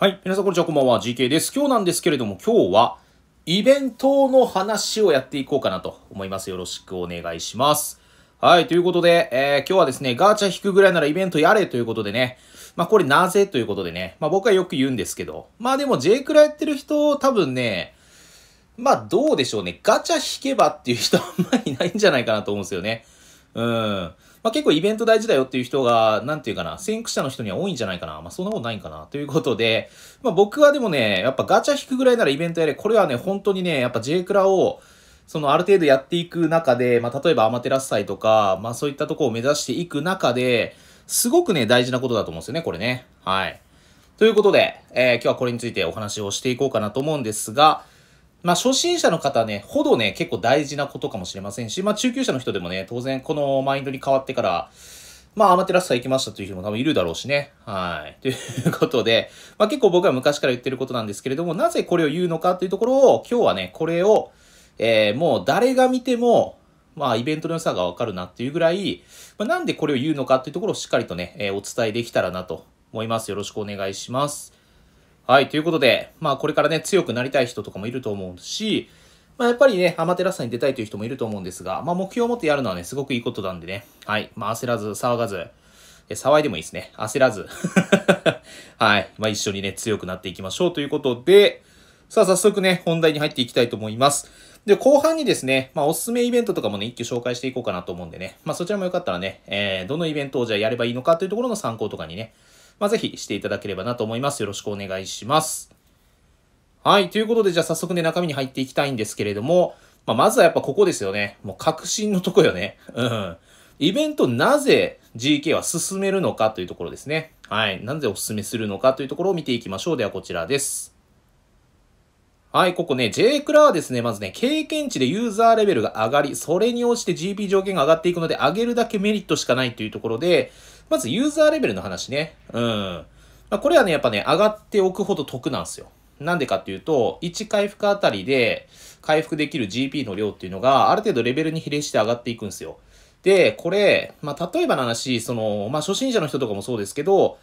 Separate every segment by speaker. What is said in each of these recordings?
Speaker 1: はい。皆さん、こんにちは。こんばんは。GK です。今日なんですけれども、今日は、イベントの話をやっていこうかなと思います。よろしくお願いします。はい。ということで、えー、今日はですね、ガーチャ引くぐらいならイベントやれということでね、まあ、これなぜということでね、まあ、僕はよく言うんですけど、まあ、でも J クラやってる人、多分ね、まあ、どうでしょうね。ガチャ引けばっていう人あんまりいないんじゃないかなと思うんですよね。うん。まあ、結構イベント大事だよっていう人が、なんていうかな、先駆者の人には多いんじゃないかな。まあ、そんなことないんかな。ということで、まあ、僕はでもね、やっぱガチャ引くぐらいならイベントやれ。これはね、本当にね、やっぱ J クラを、そのある程度やっていく中で、まあ、例えばアマテラス祭とか、まあ、そういったとこを目指していく中で、すごくね、大事なことだと思うんですよね、これね。はい。ということで、えー、今日はこれについてお話をしていこうかなと思うんですが、まあ、初心者の方ね、ほどね、結構大事なことかもしれませんし、まあ、中級者の人でもね、当然このマインドに変わってから、まあ、アマテラスさん行きましたという人も多分いるだろうしね。はい。ということで、まあ、結構僕は昔から言ってることなんですけれども、なぜこれを言うのかというところを、今日はね、これを、えー、もう誰が見ても、まあ、イベントの良さがわかるなっていうぐらい、まあ、なんでこれを言うのかっていうところをしっかりとね、えー、お伝えできたらなと思います。よろしくお願いします。はい、ということで、まあこれからね、強くなりたい人とかもいると思うし、まあやっぱりね、アマテラスに出たいという人もいると思うんですが、まあ目標を持ってやるのはね、すごくいいことなんでね、はい、まあ焦らず、騒がず、え騒いでもいいですね。焦らず。はい。まあ、一緒にね、強くなっていきましょうということで、さあ、早速ね、本題に入っていきたいと思います。で、後半にですね、まあ、おすすめイベントとかもね、一挙紹介していこうかなと思うんでね、まあ、そちらもよかったらね、えー、どのイベントをじゃあやればいいのかというところの参考とかにね、まあ、ぜひしていただければなと思います。よろしくお願いします。はい。ということで、じゃあ早速ね、中身に入っていきたいんですけれども、まあ、まずはやっぱここですよね。もう革新のとこよね。うん。イベントなぜ GK は進めるのかというところですね。はい。なぜお勧めするのかというところを見ていきましょう。ではこちらです。はい、ここね、J クラはですね、まずね、経験値でユーザーレベルが上がり、それに応じて GP 条件が上がっていくので、上げるだけメリットしかないというところで、まずユーザーレベルの話ね。うん。まあ、これはね、やっぱね、上がっておくほど得なんですよ。なんでかっていうと、1回復あたりで回復できる GP の量っていうのが、ある程度レベルに比例して上がっていくんですよ。で、これ、まあ、例えばの話、その、まあ、初心者の人とかもそうですけど、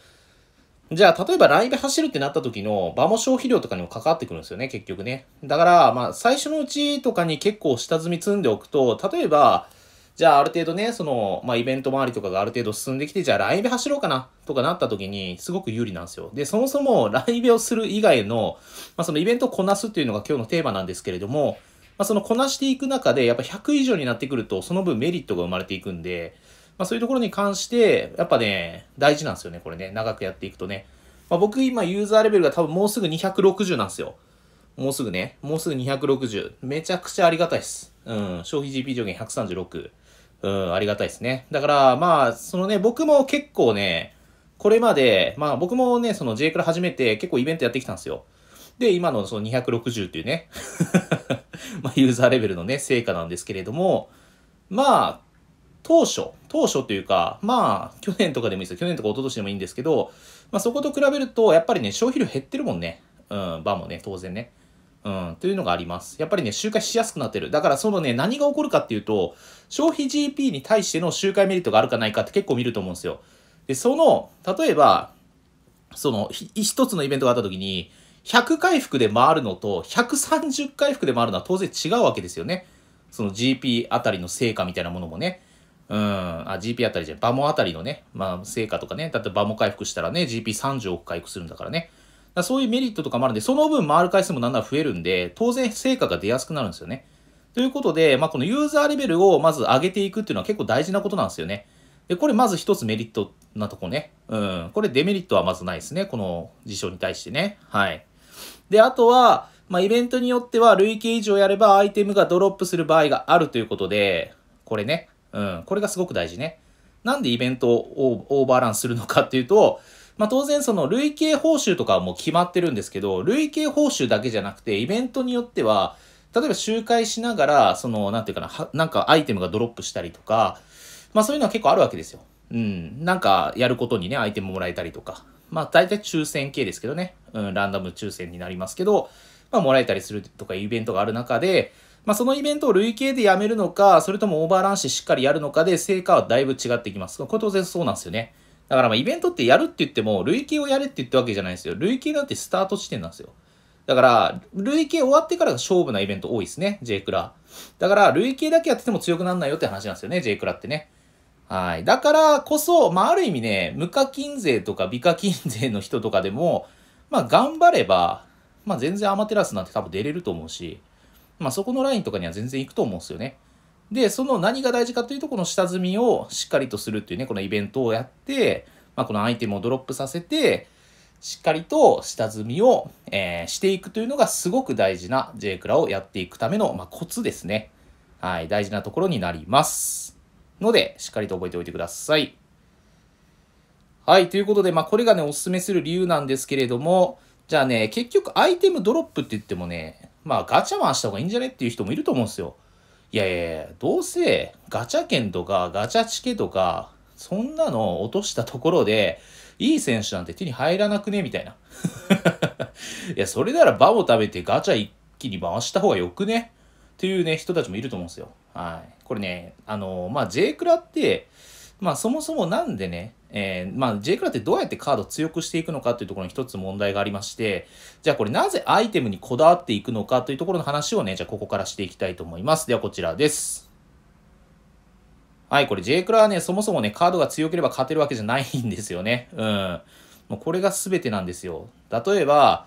Speaker 1: じゃあ、例えばライブ走るってなった時の場も消費量とかにも関わってくるんですよね、結局ね。だから、まあ、最初のうちとかに結構下積み積んでおくと、例えば、じゃあある程度ね、その、まあ、イベント周りとかがある程度進んできて、じゃあライブ走ろうかなとかなった時に、すごく有利なんですよ。で、そもそもライブをする以外の、まあ、そのイベントをこなすっていうのが今日のテーマなんですけれども、まあ、そのこなしていく中で、やっぱ100以上になってくると、その分メリットが生まれていくんで、まあ、そういうところに関して、やっぱね、大事なんですよね、これね。長くやっていくとね。まあ、僕今ユーザーレベルが多分もうすぐ260なんですよ。もうすぐね。もうすぐ260。めちゃくちゃありがたいです。うん。消費 GP 上限136。うん、ありがたいですね。だから、まあ、そのね、僕も結構ね、これまで、まあ僕もね、その J から始めて結構イベントやってきたんですよ。で、今のその260っていうね まあユーザーレベルのね、成果なんですけれども、まあ、当初、当初というか、まあ、去年とかでもいいですよ。去年とか一昨年でもいいんですけど、まあそこと比べると、やっぱりね、消費量減ってるもんね。うん、バーもね、当然ね。うん、というのがあります。やっぱりね、周回しやすくなってる。だからそのね、何が起こるかっていうと、消費 GP に対しての周回メリットがあるかないかって結構見ると思うんですよ。で、その、例えば、その、一つのイベントがあった時に、100回復で回るのと、130回復で回るのは当然違うわけですよね。その GP あたりの成果みたいなものもね。うん、あ、GP あたりじゃん。バモあたりのね、まあ、成果とかね。だってバモ回復したらね、GP30 億回復するんだからね。そういうメリットとかもあるんで、その分回る回数もなんなら増えるんで、当然成果が出やすくなるんですよね。ということで、まあ、このユーザーレベルをまず上げていくっていうのは結構大事なことなんですよね。で、これまず一つメリットなとこね。うん。これデメリットはまずないですね。この事象に対してね。はい。で、あとは、まあ、イベントによっては累計以上やればアイテムがドロップする場合があるということで、これね。うん。これがすごく大事ね。なんでイベントをオーバーランするのかっていうと、まあ、当然その累計報酬とかはもう決まってるんですけど、累計報酬だけじゃなくて、イベントによっては、例えば周回しながら、その、なんていうかな、なんかアイテムがドロップしたりとか、まあそういうのは結構あるわけですよ。うん。なんかやることにね、アイテムもらえたりとか。まあ大体抽選系ですけどね。うん、ランダム抽選になりますけど、まあもらえたりするとかイベントがある中で、まあそのイベントを累計でやめるのか、それともオーバーランしてしっかりやるのかで成果はだいぶ違ってきます。これ当然そうなんですよね。だからまあイベントってやるって言っても、累計をやれって言ったわけじゃないですよ。累計だってスタート地点なんですよ。だから、累計終わってからが勝負なイベント多いですね、J クラ。だから、累計だけやってても強くなんないよって話なんですよね、J クラってね。はい。だからこそ、まあ、ある意味ね、無課金税とか美課金税の人とかでも、まあ、頑張れば、まあ、全然アマテラスなんて多分出れると思うし、まあ、そこのラインとかには全然行くと思うんですよね。で、その何が大事かというと、この下積みをしっかりとするっていうね、このイベントをやって、まあ、このアイテムをドロップさせて、しっかりと下積みを、えー、していくというのがすごく大事な J クラをやっていくための、まあ、コツですね。はい、大事なところになります。ので、しっかりと覚えておいてください。はい、ということで、まあ、これがね、おすすめする理由なんですけれども、じゃあね、結局アイテムドロップって言ってもね、まあ、ガチャマンした方がいいんじゃねっていう人もいると思うんですよ。いやいやいや、どうせガチャ券とかガチャチケとか、そんなの落としたところで、いい選手なんて手に入らなくねみたいな。いや、それならバを食べてガチャ一気に回した方がよくねっていうね、人たちもいると思うんですよ。はい。これね、あのまあ、J クラって、まあそもそもなんでね、えー、まあ J クラってどうやってカード強くしていくのかというところに一つ問題がありまして、じゃあこれなぜアイテムにこだわっていくのかというところの話をね、じゃあここからしていきたいと思います。ではこちらです。はい、これ J クラはね、そもそもね、カードが強ければ勝てるわけじゃないんですよね。うん。もうこれが全てなんですよ。例えば、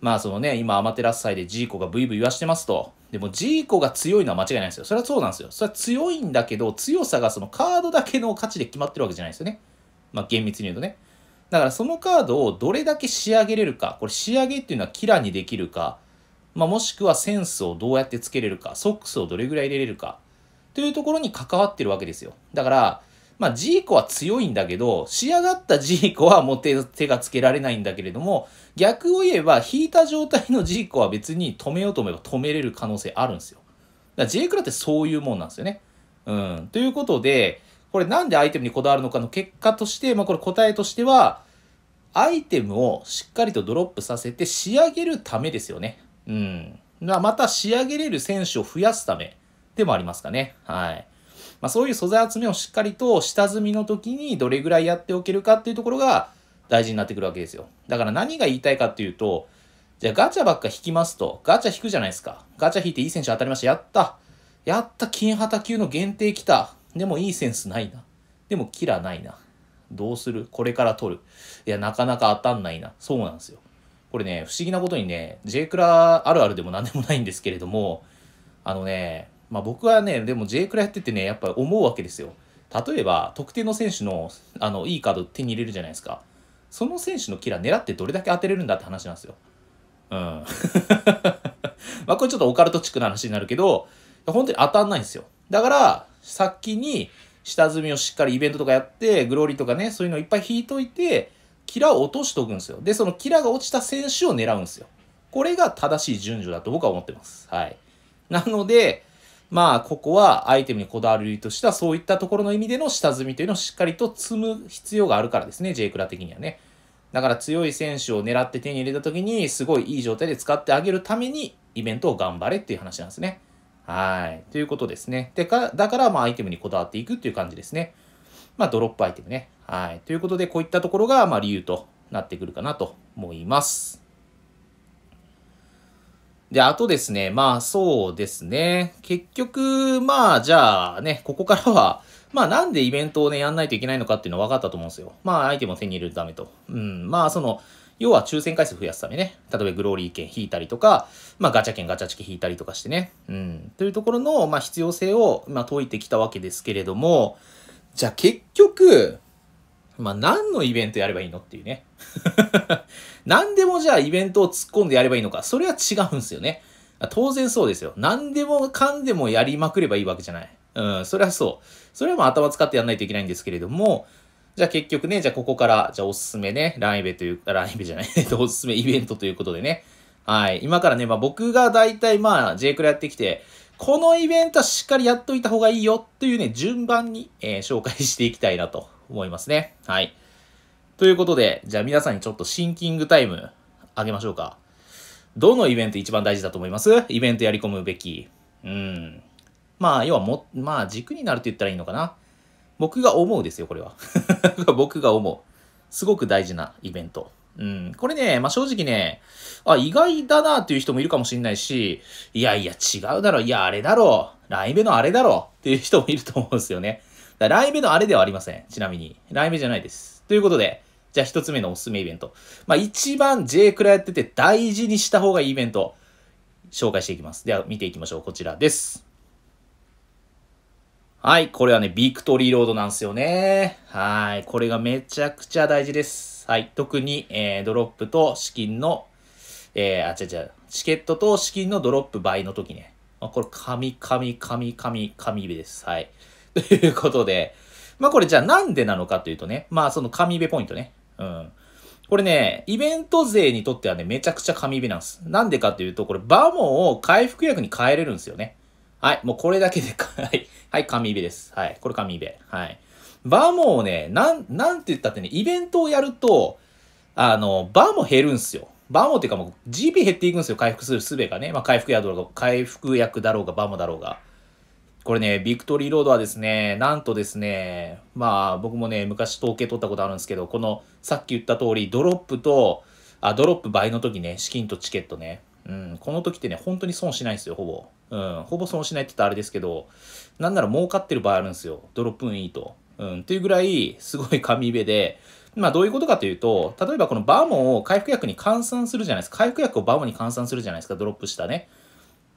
Speaker 1: まあそのね、今アマテラス祭でジーコがブイブイ言わしてますと。でもジーコが強いのは間違いないですよ。それはそうなんですよ。それは強いんだけど、強さがそのカードだけの価値で決まってるわけじゃないですよね。まあ厳密に言うとね。だからそのカードをどれだけ仕上げれるか。これ仕上げっていうのはキラにできるか。まあもしくはセンスをどうやってつけれるか。ソックスをどれぐらい入れれるか。というところに関わってるわけですよ。だから、まあ、ジーコは強いんだけど、仕上がったジーコはもう手手がつけられないんだけれども、逆を言えば、引いた状態のジーコは別に止めようと思えば止めれる可能性あるんですよ。だから J クラってそういうもんなんですよね。うん。ということで、これなんでアイテムにこだわるのかの結果として、まあこれ答えとしては、アイテムをしっかりとドロップさせて仕上げるためですよね。うん。まあ、また仕上げれる選手を増やすためでもありますかね。はい。まあ、そういう素材集めをしっかりと下積みの時にどれぐらいやっておけるかっていうところが大事になってくるわけですよ。だから何が言いたいかっていうと、じゃあガチャばっか引きますと、ガチャ引くじゃないですか。ガチャ引いていい選手当たりました。やった。やった。金旗級の限定来た。でもいいセンスないな。でもキラないな。どうするこれから取る。いや、なかなか当たんないな。そうなんですよ。これね、不思議なことにね、J クラあるあるでも何でもないんですけれども、あのね、まあ、僕はねでも J クラやっててねやっぱ思うわけですよ例えば特定の選手のあのいいカード手に入れるじゃないですかその選手のキラー狙ってどれだけ当てれるんだって話なんですようん まあこれちょっとオカルトチックな話になるけど本当に当たんないんですよだから先に下積みをしっかりイベントとかやってグローリーとかねそういうのいっぱい引いといてキラーを落としとくんですよでそのキラーが落ちた選手を狙うんですよこれが正しい順序だと僕は思ってますはいなので、まあ、ここはアイテムにこだわる理由としては、そういったところの意味での下積みというのをしっかりと積む必要があるからですね、J クラ的にはね。だから強い選手を狙って手に入れた時に、すごいいい状態で使ってあげるために、イベントを頑張れっていう話なんですね。はい。ということですね。でか、だから、まあ、アイテムにこだわっていくっていう感じですね。まあ、ドロップアイテムね。はい。ということで、こういったところが、まあ、理由となってくるかなと思います。で、あとですね、まあそうですね。結局、まあじゃあね、ここからは、まあなんでイベントをね、やんないといけないのかっていうのは分かったと思うんですよ。まあアイテムを手に入れるためと。うん、まあその、要は抽選回数増やすためね。例えばグローリー券引いたりとか、まあガチャ券ガチャチケ引いたりとかしてね。うん。というところの、まあ必要性を、まあ解いてきたわけですけれども、じゃあ結局、まあ、何のイベントやればいいのっていうね。何でもじゃあイベントを突っ込んでやればいいのか。それは違うんですよね。当然そうですよ。何でもかんでもやりまくればいいわけじゃない。うん、それはそう。それはもう頭使ってやんないといけないんですけれども、じゃあ結局ね、じゃあここから、じゃあおすすめね、ランイベという、ランイベじゃない、おすすめイベントということでね。はい。今からね、まあ僕が大体まあ J クラやってきて、このイベントはしっかりやっといた方がいいよというね、順番に、えー、紹介していきたいなと思いますね。はい。ということで、じゃあ皆さんにちょっとシンキングタイムあげましょうか。どのイベント一番大事だと思いますイベントやり込むべき。うん。まあ、要はも、まあ、軸になると言ったらいいのかな。僕が思うですよ、これは。僕が思う。すごく大事なイベント。うん。これね、まあ、正直ね、あ、意外だなっていう人もいるかもしんないし、いやいや違うだろ、いやあれだろ、ライブのあれだろっていう人もいると思うんですよね。だライブのあれではありません。ちなみに。ライブじゃないです。ということで、じゃあ一つ目のおすすめイベント。まあ一番 J クラやってて大事にした方がいいイベント、紹介していきます。では見ていきましょう。こちらです。はい、これはね、ビクトリーロードなんですよね。はい、これがめちゃくちゃ大事です。はい、特に、えー、ドロップと資金の、えー、あ、違う違う、チケットと資金のドロップ倍の時ね。まあ、これ、神、神、々神、神です。はい。ということで、まあこれじゃあなんでなのかというとね、まあその神部ポイントね。うん。これね、イベント税にとってはね、めちゃくちゃ神部なんです。なんでかっていうと、これバモを回復薬に変えれるんですよね。はい、もうこれだけでか、はい、はい、神部です。はい、これ神部。はい。バモをね、なん、なんて言ったってね、イベントをやると、あの、バモ減るんすよ。バモっていうかもう GP 減っていくんですよ、回復する術がね。まあ回復薬だろうが、回復薬だろうが、バモだろうが。これね、ビクトリーロードはですね、なんとですね、まあ僕もね、昔統計取ったことあるんですけど、このさっき言った通り、ドロップと、あ、ドロップ倍の時ね、資金とチケットね。うん、この時ってね、本当に損しないんですよ、ほぼ。うん、ほぼ損しないって言ったらあれですけど、なんなら儲かってる場合あるんですよ。ドロップ運いいと。うん、っていうぐらい、すごい神部で、まあどういうことかというと、例えばこのバーモンを回復薬に換算するじゃないですか。回復薬をバーモンに換算するじゃないですか、ドロップしたね。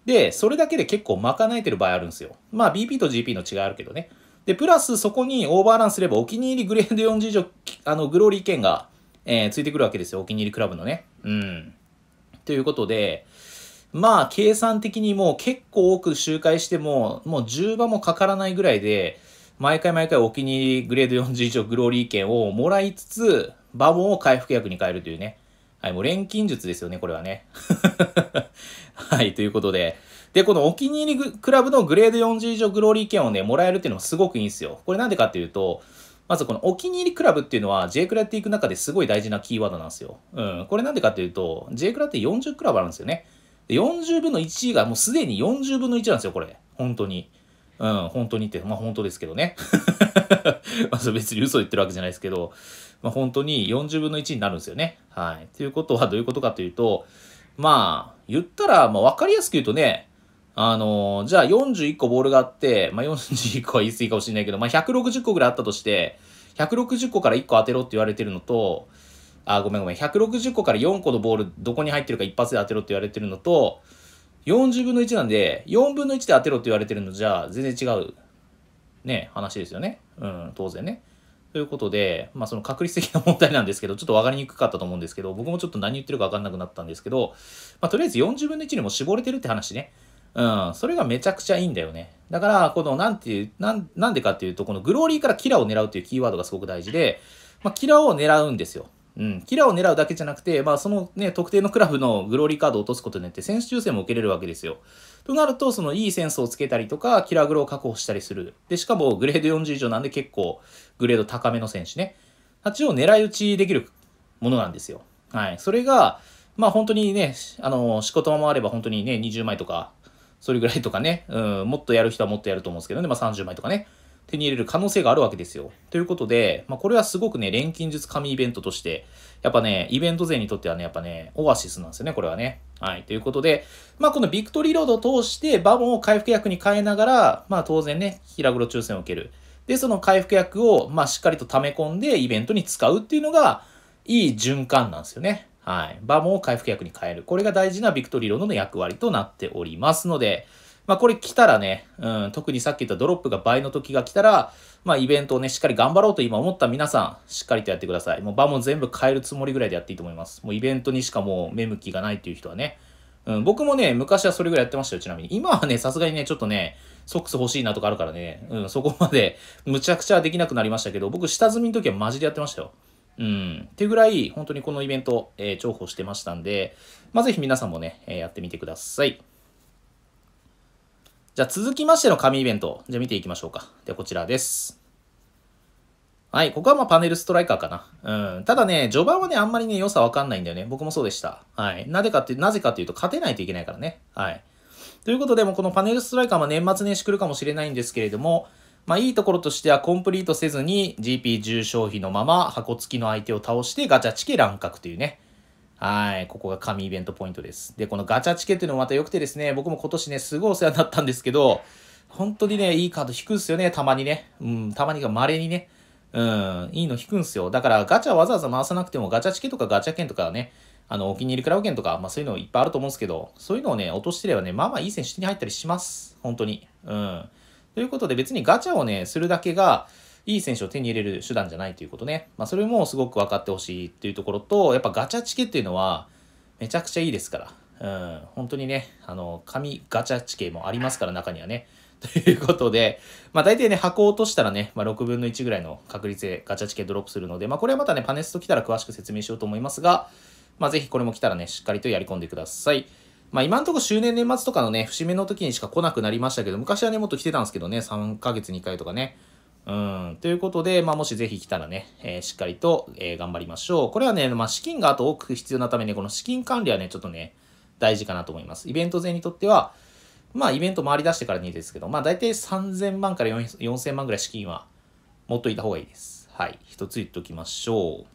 Speaker 1: で、それだけで結構賄えてる場合あるんですよ。まあ BP と GP の違いあるけどね。で、プラスそこにオーバーランすればお気に入りグレード40以上、あの、グローリー券が、えー、ついてくるわけですよ。お気に入りクラブのね。うん。ということで、まあ計算的にもう結構多く周回しても、もう10番もかからないぐらいで、毎回毎回お気に入りグレード40以上グローリー券をもらいつつ、バボを回復薬に変えるというね。はい、もう錬金術ですよね、これはね。はい、ということで。で、このお気に入りクラブのグレード40以上グローリー券をね、もらえるっていうのもすごくいいんですよ。これなんでかっていうと、まずこのお気に入りクラブっていうのは J クラっていく中ですごい大事なキーワードなんですよ。うん。これなんでかっていうと、J クラって40クラブあるんですよね。で、40分の1がもうすでに40分の1なんですよ、これ。本当に。うん、本当にって、まあ本当ですけどね。まず別に嘘言ってるわけじゃないですけど。まあ、本当に40分の1になるんですよね。はい。ということはどういうことかというと、まあ、言ったら、まあ、わかりやすく言うとね、あのー、じゃあ41個ボールがあって、まあ、41個は言い過ぎかもしれないけど、まあ、160個ぐらいあったとして、160個から1個当てろって言われてるのと、あ、ごめんごめん、160個から4個のボール、どこに入ってるか一発で当てろって言われてるのと、40分の1なんで、4分の1で当てろって言われてるのじゃ、全然違う、ね、話ですよね。うん、当然ね。ということで、まあ、その確率的な問題なんですけど、ちょっと分かりにくかったと思うんですけど、僕もちょっと何言ってるかわかんなくなったんですけど、まあ、とりあえず40分の1にも絞れてるって話ね。うん、それがめちゃくちゃいいんだよね。だから、この、なんていう、なん、なんでかっていうと、このグローリーからキラーを狙うっていうキーワードがすごく大事で、まあ、キラーを狙うんですよ。うん、キラーを狙うだけじゃなくて、まあ、そのね、特定のクラブのグローリーカードを落とすことによって選手抽選も受けれるわけですよ。となると、そのいいセンスをつけたりとか、キラーグロを確保したりする。で、しかもグレード40以上なんで結構グレード高めの選手ね。たちを狙い撃ちできるものなんですよ。はい。それが、まあ本当にね、あの、仕事もあれば本当にね、20枚とか、それぐらいとかね、うん、もっとやる人はもっとやると思うんですけどね、まあ30枚とかね。手に入れる可能性があるわけですよ。ということで、まあ、これはすごくね、錬金術神イベントとして、やっぱね、イベント勢にとってはね、やっぱね、オアシスなんですよね、これはね。はい。ということで、まあ、このビクトリーロードを通して、バボンを回復役に変えながら、まあ、当然ね、平黒抽選を受ける。で、その回復薬を、まあ、しっかりと溜め込んで、イベントに使うっていうのが、いい循環なんですよね。はい。バボモンを回復役に変える。これが大事なビクトリーロードの役割となっておりますので、まあ、これ来たらね、うん、特にさっき言ったドロップが倍の時が来たら、まあ、イベントをね、しっかり頑張ろうと今思った皆さん、しっかりとやってください。もう場も全部変えるつもりぐらいでやっていいと思います。もうイベントにしかもう目向きがないっていう人はね。うん、僕もね、昔はそれぐらいやってましたよ、ちなみに。今はね、さすがにね、ちょっとね、ソックス欲しいなとかあるからね、うん、そこまで、むちゃくちゃできなくなりましたけど、僕、下積みの時はマジでやってましたよ。うん。っていうぐらい、本当にこのイベント、えー、重宝してましたんで、まあ、ぜひ皆さんもね、えー、やってみてください。じゃあ続きましての紙イベント、じゃあ見ていきましょうか。で、こちらです。はい、ここはまあパネルストライカーかな。うん。ただね、序盤はね、あんまりね、良さわかんないんだよね。僕もそうでした。はい。なぜかって、なぜかっていうと、勝てないといけないからね。はい。ということで、もこのパネルストライカーは年末年始来るかもしれないんですけれども、まあいいところとしてはコンプリートせずに GP 重消費のまま箱付きの相手を倒してガチャチケ乱獲というね、はい、ここが神イベントポイントです。で、このガチャチケっていうのもまた良くてですね、僕も今年ね、すごいお世話になったんですけど、本当にね、いいカード引くんすよね、たまにね。うん、たまにが稀にね。うん、いいの引くんすよ。だからガチャわざわざ回さなくても、ガチャチケとかガチャ券とかね、あの、お気に入りクラブ券とか、まあそういうのいっぱいあると思うんですけど、そういうのをね、落としてればね、まあまあいい選手手に入ったりします。本当に。うん。ということで別にガチャをね、するだけが、いい選手を手に入れる手段じゃないということね。まあ、それもすごく分かってほしいっていうところと、やっぱガチャチケっていうのは、めちゃくちゃいいですから。うん、本当にね、あの、紙ガチャチケもありますから、中にはね。ということで、まあ大体ね、箱を落としたらね、まあ6分の1ぐらいの確率でガチャチケドロップするので、まあこれはまたね、パネスト来たら詳しく説明しようと思いますが、まあぜひこれも来たらね、しっかりとやり込んでください。まあ今んとこ周年年末とかのね、節目の時にしか来なくなりましたけど、昔はね、もっと来てたんですけどね、3ヶ月2回とかね。うん。ということで、まあ、もしぜひ来たらね、えー、しっかりと、えー、頑張りましょう。これはね、まあ、資金があと多く必要なためね、この資金管理はね、ちょっとね、大事かなと思います。イベント税にとっては、まあ、イベント回り出してからにですけど、まあ、大体3000万から4000万ぐらい資金は持っといた方がいいです。はい。一つ言っときましょう。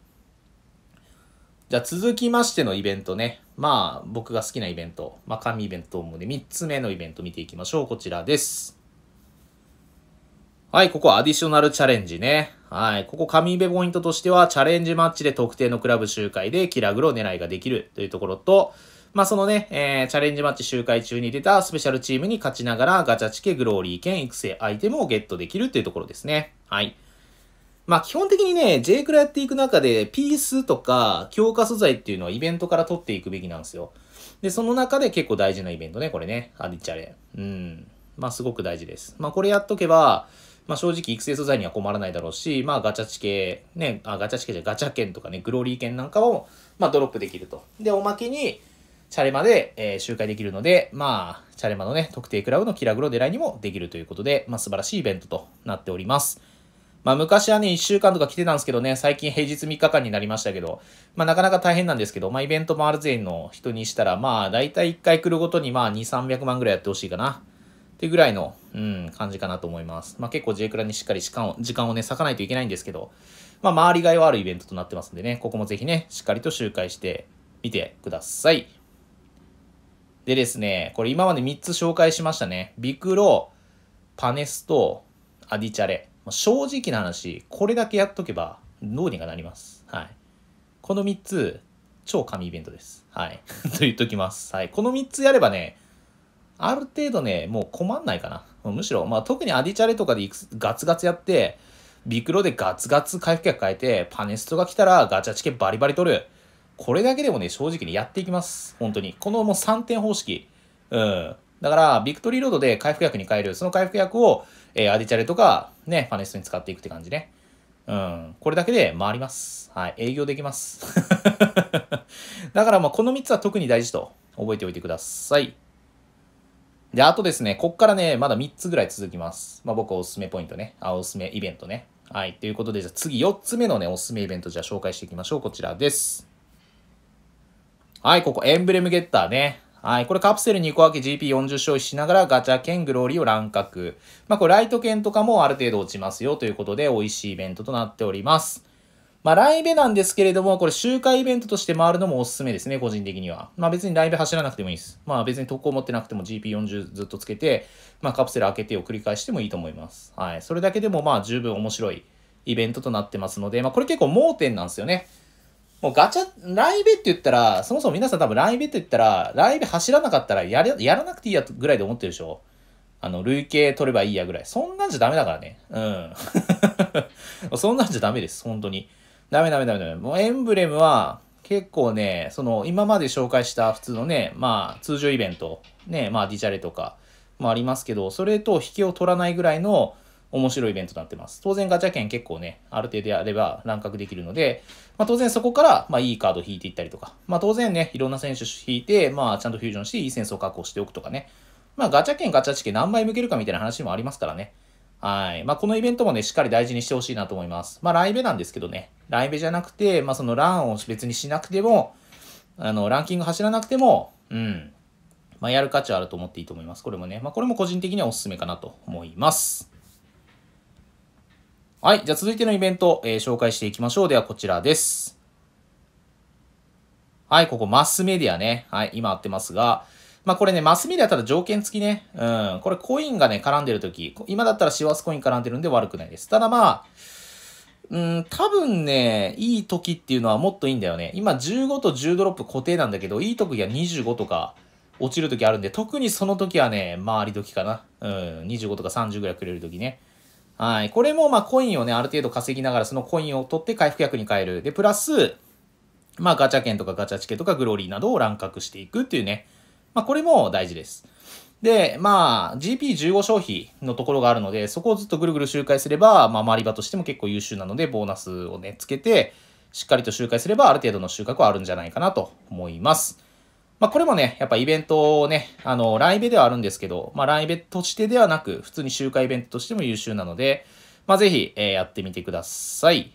Speaker 1: じゃあ、続きましてのイベントね。まあ、僕が好きなイベント。まあ、神イベントもね、3つ目のイベント見ていきましょう。こちらです。はい、ここアディショナルチャレンジね。はい。ここ、神部ポイントとしては、チャレンジマッチで特定のクラブ集会でキラグロ狙いができるというところと、まあ、そのね、えー、チャレンジマッチ集会中に出たスペシャルチームに勝ちながら、ガチャチケ、グローリー券、育成アイテムをゲットできるというところですね。はい。まあ、基本的にね、J クラやっていく中で、ピースとか強化素材っていうのはイベントから取っていくべきなんですよ。で、その中で結構大事なイベントね、これね。アディチャレ。うん。まあ、すごく大事です。まあ、これやっとけば、まあ、正直育成素材には困らないだろうし、まあ、ガチャチケ、ね、あ、ガチャチケじゃガチャ券とかね、グローリー券なんかを、まあ、ドロップできると。で、おまけに、チャレマで、えー、周回できるので、まあ、チャレマのね、特定クラブのキラグロ狙いにもできるということで、まあ、素晴らしいイベントとなっております。まあ、昔はね、1週間とか来てたんですけどね、最近平日3日間になりましたけど、まあ、なかなか大変なんですけど、まあ、イベントもあるぜの人にしたら、まあ、だいたい1回来るごとに、まあ、2、300万ぐらいやってほしいかな。っていうぐらいの、うん、感じかなと思います。まあ結構 J クラにしっかり時間を、時間をね、割かないといけないんですけど、まあ周りがいはあるイベントとなってますんでね、ここもぜひね、しっかりと周回してみてください。でですね、これ今まで3つ紹介しましたね。ビクロ、パネスとアディチャレ。正直な話、これだけやっとけばどうにかなります。はい。この3つ、超神イベントです。はい。と言っときます。はい。この3つやればね、ある程度ね、もう困んないかな。むしろ、まあ特にアディチャレとかでガツガツやって、ビクロでガツガツ回復薬変えて、パネストが来たらガチャチケバリバリ取る。これだけでもね、正直にやっていきます。本当に。このもう3点方式。うん。だから、ビクトリーロードで回復薬に変える。その回復薬を、えー、アディチャレとか、ね、パネストに使っていくって感じね。うん。これだけで回ります。はい。営業できます。だから、まあ、この3つは特に大事と覚えておいてください。で、あとですね、こっからね、まだ3つぐらい続きます。まあ、僕おすすめポイントね。あ、おすすめイベントね。はい。ということで、じゃあ次4つ目のね、おすすめイベントじゃあ紹介していきましょう。こちらです。はい、ここエンブレムゲッターね。はい。これカプセル2個分け GP40 消費しながらガチャ券グローリーを乱獲。まあこれライト券とかもある程度落ちますよということで美味しいイベントとなっております。まあ、ライブなんですけれども、これ周回イベントとして回るのもおすすめですね、個人的には。まあ、別にライブ走らなくてもいいです。まあ、別に特攻持ってなくても GP40 ずっとつけて、まあ、カプセル開けてを繰り返してもいいと思います。はい。それだけでもまあ十分面白いイベントとなってますので、まあ、これ結構盲点なんですよね。もうガチャ、ライブって言ったら、そもそも皆さん多分ライブって言ったら、ライブ走らなかったらややらなくていいやぐらいで思ってるでしょあの、累計取ればいいやぐらい。そんなんじゃダメだからね。うん。そんなんじゃダメです、本当に。ダメダメダメダメ。もうエンブレムは結構ね、その今まで紹介した普通のね、まあ通常イベント、ね、まあディチャレとかもありますけど、それと引きを取らないぐらいの面白いイベントになってます。当然ガチャ券結構ね、ある程度やれば乱獲できるので、まあ当然そこから、まあいいカード引いていったりとか、まあ当然ね、いろんな選手引いて、まあちゃんとフュージョンしていいセンスを確保しておくとかね。まあガチャ券ガチャチケ何枚向けるかみたいな話もありますからね。はい。まあこのイベントもね、しっかり大事にしてほしいなと思います。まあライブなんですけどね、ライブじゃなくて、まあ、そのランを別にしなくても、あの、ランキング走らなくても、うん。まあ、やる価値はあると思っていいと思います。これもね。まあ、これも個人的にはおすすめかなと思います。はい。じゃあ続いてのイベント、えー、紹介していきましょう。ではこちらです。はい。ここマスメディアね。はい。今合ってますが、まあこれね、マスメディアただ条件付きね。うん。これコインがね、絡んでるとき、今だったらシワスコイン絡んでるんで悪くないです。ただまあ、うん、多分ね、いい時っていうのはもっといいんだよね。今15と10ドロップ固定なんだけど、いい時は25とか落ちる時あるんで、特にその時はね、回り時かな。うん、25とか30ぐらいくれる時ね。はい。これもまあコインをね、ある程度稼ぎながらそのコインを取って回復薬に変える。で、プラス、まあガチャ券とかガチャチケとかグローリーなどを乱獲していくっていうね。まあこれも大事です。で、まあ、GP15 消費のところがあるので、そこをずっとぐるぐる周回すれば、まあ、周り場としても結構優秀なので、ボーナスをね、つけて、しっかりと周回すれば、ある程度の収穫はあるんじゃないかなと思います。まあ、これもね、やっぱイベントをね、あの、ライベではあるんですけど、まあ、ライベとしてではなく、普通に周回イベントとしても優秀なので、まあ、ぜひ、えー、やってみてください。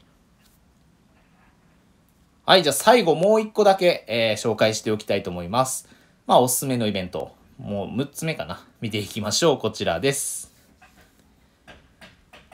Speaker 1: はい、じゃあ最後もう一個だけ、えー、紹介しておきたいと思います。まあ、おすすめのイベント。もう6つ目かな。見ていきましょう。こちらです。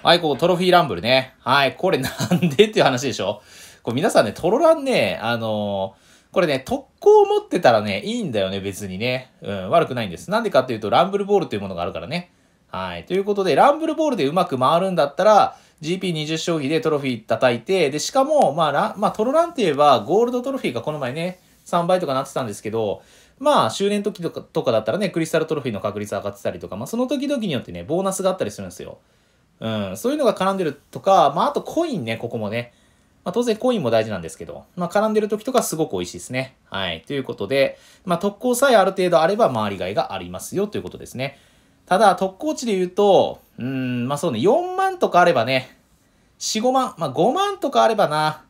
Speaker 1: はい、ここトロフィーランブルね。はい、これなんでっていう話でしょこれ皆さんね、トロランね、あのー、これね、特攻を持ってたらね、いいんだよね、別にね。うん、悪くないんです。なんでかっていうと、ランブルボールというものがあるからね。はい。ということで、ランブルボールでうまく回るんだったら、GP20 消費でトロフィー叩いて、で、しかも、まあ、まあ、トロランって言えば、ゴールドトロフィーがこの前ね、3倍とかなってたんですけど、まあ、周年時とかとかだったらね、クリスタルトロフィーの確率上がってたりとか、まあ、その時々によってね、ボーナスがあったりするんですよ。うん、そういうのが絡んでるとか、まあ、あとコインね、ここもね。まあ、当然コインも大事なんですけど、まあ、絡んでる時とかすごく美味しいですね。はい。ということで、まあ、特攻さえある程度あれば周りがいがありますよということですね。ただ、特攻値で言うと、うん、まあそうね、4万とかあればね、4、5万、まあ5万とかあればな、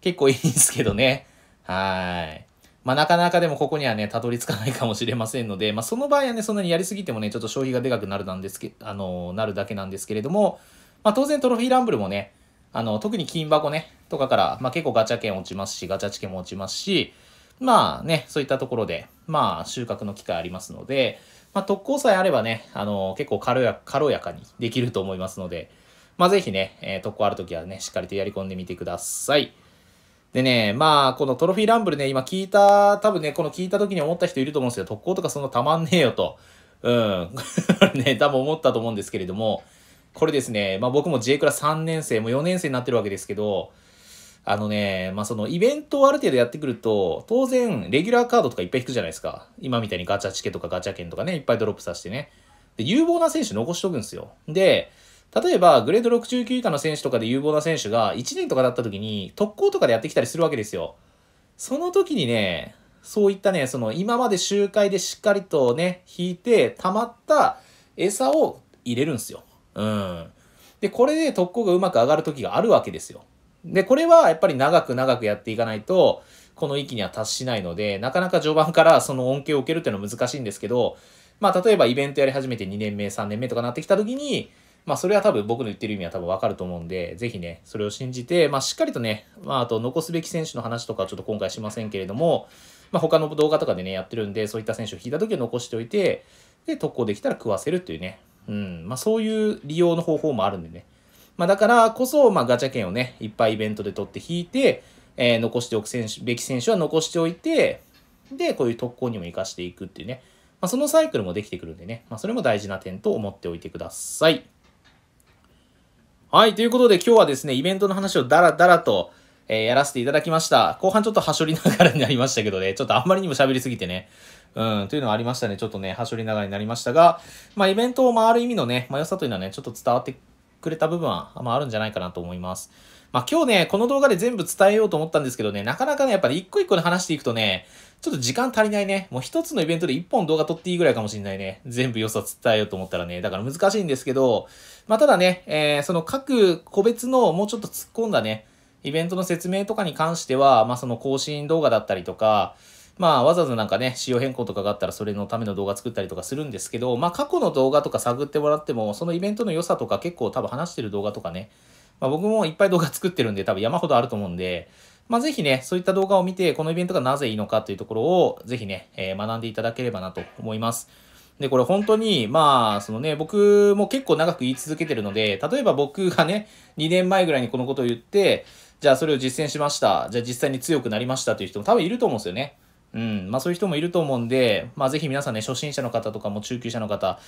Speaker 1: 結構いいんですけどね。はい。まあ、なかなかでもここにはね、たどり着かないかもしれませんので、まあ、その場合はね、そんなにやりすぎてもね、ちょっと消費がでかくなるなんですけ、あのー、なるだけなんですけれども、まあ、当然トロフィーランブルもね、あの、特に金箱ね、とかから、まあ、結構ガチャ券落ちますし、ガチャチケも落ちますし、まあね、そういったところで、まあ、収穫の機会ありますので、まあ、特攻さえあればね、あのー、結構軽や軽やかにできると思いますので、まあ、ぜひね、えー、特攻あるときはね、しっかりとやり込んでみてください。でね、まあ、このトロフィーランブルね、今聞いた、多分ね、この聞いた時に思った人いると思うんですけど、特攻とかそんなたまんねえよと、うん、ね、多分思ったと思うんですけれども、これですね、まあ僕も J クラ3年生、もう4年生になってるわけですけど、あのね、まあそのイベントをある程度やってくると、当然、レギュラーカードとかいっぱい引くじゃないですか。今みたいにガチャチケとかガチャ券とかね、いっぱいドロップさせてね。で、有望な選手残しとくんですよ。で、例えば、グレード69以下の選手とかで有望な選手が1年とかだった時に特攻とかでやってきたりするわけですよ。その時にね、そういったね、その今まで周回でしっかりとね、引いて溜まった餌を入れるんですよ。うん。で、これで特攻がうまく上がる時があるわけですよ。で、これはやっぱり長く長くやっていかないと、この域には達しないので、なかなか序盤からその恩恵を受けるっていうのは難しいんですけど、まあ、例えばイベントやり始めて2年目、3年目とかなってきた時に、まあ、それは多分僕の言ってる意味は多分わかると思うんで、ぜひね、それを信じて、まあ、しっかりとね、まあ、あと残すべき選手の話とかはちょっと今回しませんけれども、まあ、他の動画とかでね、やってるんで、そういった選手を引いた時は残しておいて、で、特攻できたら食わせるっていうね、うん、まあ、そういう利用の方法もあるんでね。まあ、だからこそ、まあ、ガチャ券をね、いっぱいイベントで取って引いて、えー、残しておく選手、べき選手は残しておいて、で、こういう特攻にも活かしていくっていうね、まあ、そのサイクルもできてくるんでね、まあ、それも大事な点と思っておいてください。はい、ということで今日はですね、イベントの話をダラダラと、えー、やらせていただきました。後半ちょっとはしょりながらになりましたけどね、ちょっとあんまりにも喋りすぎてね。うん、というのはありましたね。ちょっとね、はしょりながらになりましたが、まあイベントを回る意味のね、まあ、良さというのはね、ちょっと伝わってくれた部分は、まああるんじゃないかなと思います。まあ今日ね、この動画で全部伝えようと思ったんですけどね、なかなかね、やっぱり一個一個で話していくとね、ちょっと時間足りないね。もう一つのイベントで一本動画撮っていいぐらいかもしんないね。全部良さ伝えようと思ったらね。だから難しいんですけど、まあ、ただね、えー、その各個別のもうちょっと突っ込んだね、イベントの説明とかに関しては、まあ、その更新動画だったりとか、まあ、わざわざなんかね、仕様変更とかがあったら、それのための動画作ったりとかするんですけど、まあ、過去の動画とか探ってもらっても、そのイベントの良さとか結構多分話してる動画とかね、まあ、僕もいっぱい動画作ってるんで、多分山ほどあると思うんで、まあ、ぜひね、そういった動画を見て、このイベントがなぜいいのかというところを、ぜひね、えー、学んでいただければなと思います。で、これ本当に、まあ、そのね、僕も結構長く言い続けてるので、例えば僕がね、2年前ぐらいにこのことを言って、じゃあそれを実践しました。じゃあ実際に強くなりましたという人も多分いると思うんですよね。うん。まあそういう人もいると思うんで、まあぜひ皆さんね、初心者の方とかも中級者の方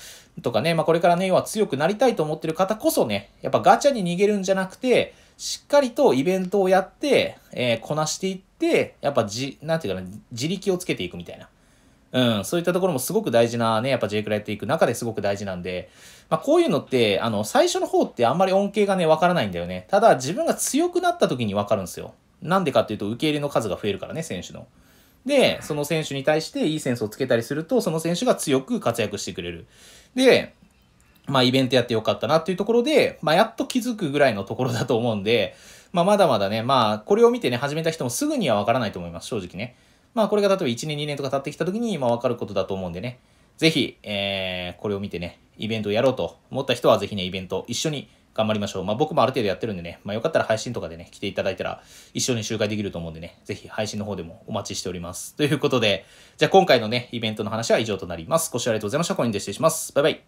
Speaker 1: とかね、まあこれからね、要は強くなりたいと思ってる方こそね、やっぱガチャに逃げるんじゃなくて、しっかりとイベントをやって、えー、こなしていって、やっぱじ、なんていうかな、自力をつけていくみたいな。うん、そういったところもすごく大事なね、やっぱ J クラやっていく中ですごく大事なんで、まあこういうのって、あの、最初の方ってあんまり恩恵がね、わからないんだよね。ただ自分が強くなった時にわかるんですよ。なんでかっていうと受け入れの数が増えるからね、選手の。で、その選手に対していいセンスをつけたりすると、その選手が強く活躍してくれる。で、まあイベントやってよかったなっていうところで、まあやっと気づくぐらいのところだと思うんで、まあまだまだね、まあこれを見てね、始めた人もすぐにはわからないと思います、正直ね。まあこれが例えば1年2年とか経ってきた時に、まあわかることだと思うんでね、ぜひ、えー、これを見てね、イベントをやろうと思った人はぜひね、イベント一緒に頑張りましょう。まあ僕もある程度やってるんでね、まあよかったら配信とかでね、来ていただいたら一緒に集会できると思うんでね、ぜひ配信の方でもお待ちしております。ということで、じゃあ今回のね、イベントの話は以上となります。ご視聴ありがとうございました。コインで失礼します。バイバイ。